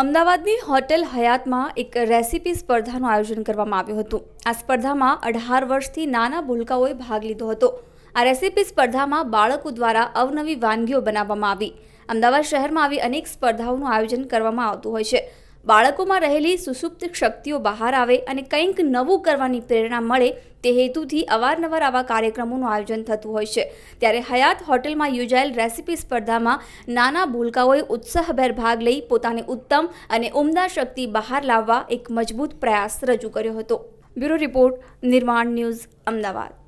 અમદાવાદની હોટેલ હયાતમાં એક રેસીપી સ્પર્ધાનું આયોજન કરવામાં આવ્યું હતું આ સ્પર્ધામાં અઢાર વર્ષથી નાના ભૂલકાઓએ ભાગ લીધો હતો આ રેસીપી સ્પર્ધામાં બાળકો દ્વારા અવનવી વાનગીઓ બનાવવામાં આવી અમદાવાદ શહેરમાં આવી અનેક સ્પર્ધાઓનું આયોજન કરવામાં આવતું હોય છે બાળકોમાં રહેલી સુસુપ્ત શક્તિઓ બહાર આવે અને કંઈક નવું કરવાની પ્રેરણા મળે તે હેતુથી અવારનવાર આવા કાર્યક્રમોનું આયોજન થતું હોય છે ત્યારે હયાત હોટેલમાં યોજાયેલ રેસિપી સ્પર્ધામાં નાના ભૂલકાઓએ ઉત્સાહભેર ભાગ લઈ પોતાની ઉત્તમ અને ઉમદા શક્તિ બહાર લાવવા એક મજબૂત પ્રયાસ રજૂ કર્યો હતો બ્યુરો રિપોર્ટ નિર્માણ ન્યૂઝ અમદાવાદ